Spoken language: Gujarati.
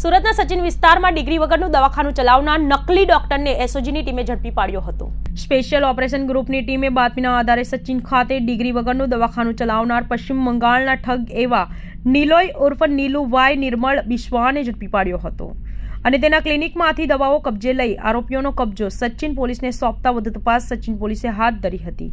સુરતના સચિન વિસ્તારમાં ડિગ્રી વગરનું દવાખાનું ચલાવનાર નકલી ડોક્ટરને એસઓજીની ટીમે જડપી પાડ્યો હતો સ્પેશિયલ ઓપરેશન ગ્રુપની ટીમે બાતમીના આધારે સચિન ખાતે ડિગ્રી વગરનું દવાખાનું ચલાવનાર પશ્ચિમ મંગાળના ઠગ એવા નીલોય ઓર્ફન નીલુ વાય નિર્મળ બિશ્વાને જડપી પાડ્યો હતો અને તેના ક્લિનિકમાંથી દવાઓ કબજે લઈ આરોપીઓનો કબજો સચિન પોલીસે સોંપતા બધપાસ સચિન પોલીસે હાથ ધરી હતી